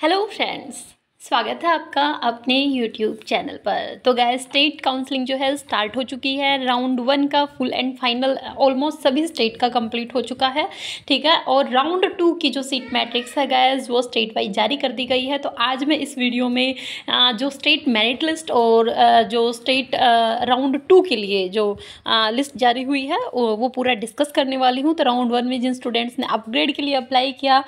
Hello friends, स्वागत है आपका अपने YouTube चैनल पर तो गैस स्टेट काउंसलिंग जो है स्टार्ट हो चुकी है राउंड वन का फुल एंड फाइनल ऑलमोस्ट सभी स्टेट का कंप्लीट हो चुका है ठीक है और राउंड टू की जो सीट मैट्रिक्स है गैस वो स्टेट वाइज जारी कर दी गई है तो आज मैं इस वीडियो में जो स्टेट मेरिट लिस्ट और जो स्टेट राउंड टू के लिए जो लिस्ट जारी हुई है वो पूरा डिस्कस करने वाली हूँ तो राउंड वन में जिन स्टूडेंट्स ने अपग्रेड के लिए अप्लाई किया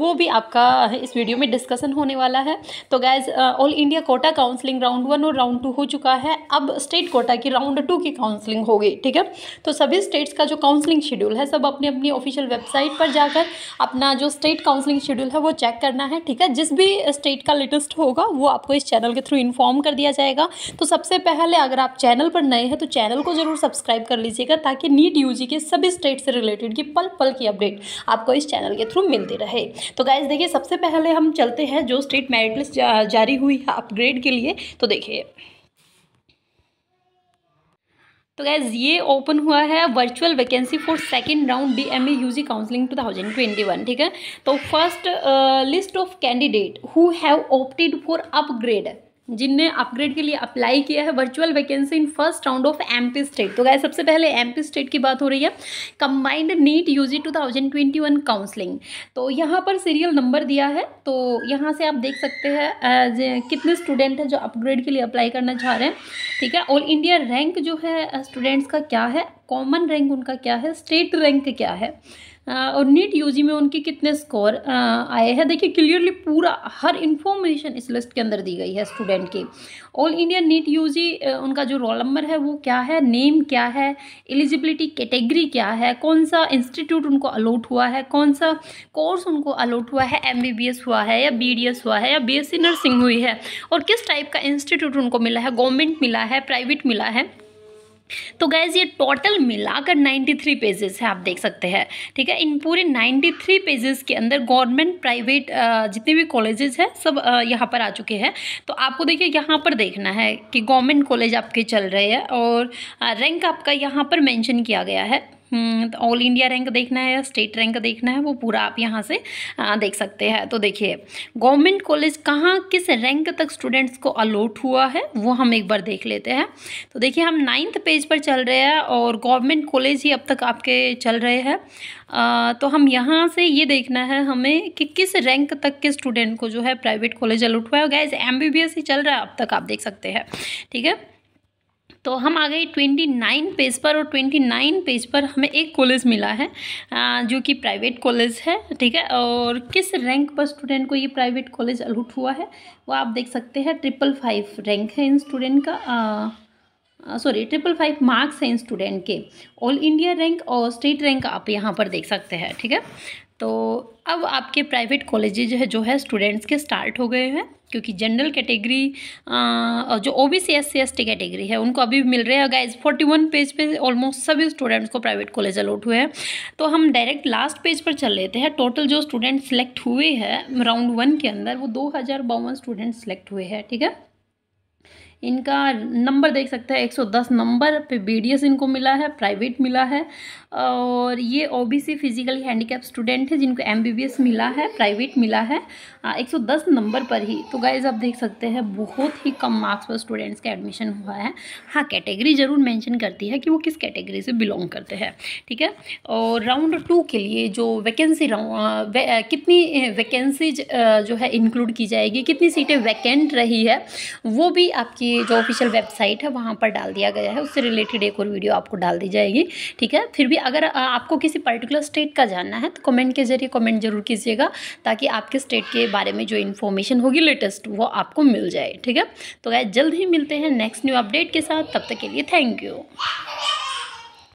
वो भी आपका इस वीडियो में डिस्कसन होने वाला है तो guys all India quota counselling round one और राउंड टू हो चुका है अब स्टेट कोटा की राउंड टू की काउंसलिंग होगी ठीक है तो सभी स्टेट्स का जो काउंसलिंग शेड्यूल है सब अपनी अपनी ऑफिशियल वेबसाइट पर जाकर अपना जो स्टेट काउंसलिंग शेड्यूल है वो चेक करना है ठीक है जिस भी स्टेट का लेटेस्ट होगा वो आपको इस चैनल के थ्रू इन्फॉर्म कर दिया जाएगा तो सबसे पहले अगर आप चैनल पर नए हैं तो चैनल को जरूर सब्सक्राइब कर लीजिएगा ताकि नीट यूजी के सभी स्टेट से रिलेटेड की पल पल की अपडेट आपको इस चैनल के थ्रू मिलती रहे तो गाइज देखिए सबसे पहले हम चलते हैं जो स्टेट मेरिट लिस्ट नोटिस जा, जारी हुई है अपग्रेड के लिए तो देखिए तो गैज़ ये ओपन हुआ है virtual vacancy for second round B M A U G counselling two thousand twenty one ठीक है तो first list of candidate who have opted for upgrade जिनने अपग्रेड के लिए अप्लाई किया है virtual vacancy in first round of MP state तो guys सबसे पहले एमपी स्टेट की बात हो रही है कंबाइंड नीट यूजी 2021 काउंसलिंग तो यहाँ पर सीरियल नंबर दिया है तो यहाँ से आप देख सकते हैं कितने स्टूडेंट हैं जो अपग्रेड के लिए अप्लाई करना चाह रहे हैं ठीक है ऑल इंडिया रैंक जो है स्टूडेंट्स का क्या है कॉमन रैंक उनका क्या है स्टेट रैंक क्या है और नीट यूजी में उनके कितने स्कोर आए हैं देखिए क्लियरली पूरा हर इन्फॉर्मेशन इस लिस्ट के अंदर दी गई है स्टूडेंट की ऑल इंडिया नीट यूजी उनका जो रोल नंबर है वो क्या है नेम क्या है एलिजिबिलिटी कैटेगरी क्या है कौन सा इंस्टीट्यूट उनको अलॉट हुआ है कौन सा कोर्स उनको अलॉट हुआ है एम हुआ है या बी हुआ है या बी नर्सिंग हुई है और किस टाइप का इंस्टीट्यूट उनको मिला है गवर्नमेंट मिला है प्राइवेट मिला है तो गैज़ ये टोटल मिलाकर 93 पेजेस है आप देख सकते हैं ठीक है इन पूरे 93 पेजेस के अंदर गवर्नमेंट प्राइवेट जितने भी कॉलेजेस हैं सब यहाँ पर आ चुके हैं तो आपको देखिए यहाँ पर देखना है कि गवर्नमेंट कॉलेज आपके चल रहे हैं और रैंक आपका यहाँ पर मेंशन किया गया है ऑल इंडिया रैंक देखना है या स्टेट रैंक देखना है वो पूरा आप यहाँ से देख सकते हैं तो देखिए गवर्नमेंट कॉलेज कहाँ किस रैंक तक स्टूडेंट्स को अलॉट हुआ है वो हम एक बार देख लेते हैं तो देखिए हम नाइन्थ पेज पर चल रहे हैं और गवर्नमेंट कॉलेज ही अब तक आपके चल रहे हैं तो हम यहाँ से ये देखना है हमें कि किस रैंक तक के स्टूडेंट को जो है प्राइवेट कॉलेज अलॉट हुआ है गैज एम ही चल रहा है अब तक आप देख सकते हैं ठीक है तो हम आ गए ट्वेंटी नाइन पेज पर और ट्वेंटी नाइन पेज पर हमें एक कॉलेज मिला है जो कि प्राइवेट कॉलेज है ठीक है और किस रैंक पर स्टूडेंट को ये प्राइवेट कॉलेज अलूट हुआ है वो आप देख सकते हैं ट्रिपल फाइव रैंक है इन स्टूडेंट का सॉरी ट्रिपल फाइव मार्क्स हैं इन स्टूडेंट के ऑल इंडिया रैंक और स्टेट रैंक आप यहाँ पर देख सकते हैं ठीक है तो अब आपके प्राइवेट कॉलेजेज जो है स्टूडेंट्स के स्टार्ट हो गए हैं क्योंकि जनरल कैटेगरी और जो O B C S C S T category है उनको अभी मिल रहे हैं गाइज फोर्टी वन पेज पे ऑलमोस्ट सभी स्टूडेंट्स को प्राइवेट कॉलेज अलॉट हुए हैं तो हम डायरेक्ट लास्ट पेज पर चल लेते हैं टोटल जो स्टूडेंट सेलेक्ट हुए हैं राउंड वन के अंदर वो दो हज़ार बावन स्टूडेंट सेलेक्ट हुए हैं ठीक है इनका नंबर देख सकते हैं 110 नंबर पे बीडीएस इनको मिला है प्राइवेट मिला है और ये ओबीसी फिजिकली हैंडीकैप स्टूडेंट है जिनको एमबीबीएस मिला है प्राइवेट मिला है एक सौ दस नंबर पर ही तो गाइज आप देख सकते हैं बहुत ही कम मार्क्स पर स्टूडेंट्स का एडमिशन हुआ है हाँ कैटेगरी ज़रूर मैंशन करती है कि वो किस कैटेगरी से बिलोंग करते हैं ठीक है और राउंड टू के लिए जो वैकेंसी राउंड वे, कितनी वैकेंसीज जो है इंक्लूड की जाएगी कितनी सीटें वैकेंट रही है वो भी आपकी की जो ऑफिशियल वेबसाइट है वहाँ पर डाल दिया गया है उससे रिलेटेड एक और वीडियो आपको डाल दी जाएगी ठीक है फिर भी अगर आपको किसी पर्टिकुलर स्टेट का जानना है तो कमेंट के जरिए कमेंट जरूर कीजिएगा ताकि आपके स्टेट के बारे में जो इन्फॉर्मेशन होगी लेटेस्ट वो आपको मिल जाए ठीक है तो गाय जल्द ही मिलते हैं नेक्स्ट न्यू अपडेट के साथ तब तक के लिए थैंक यू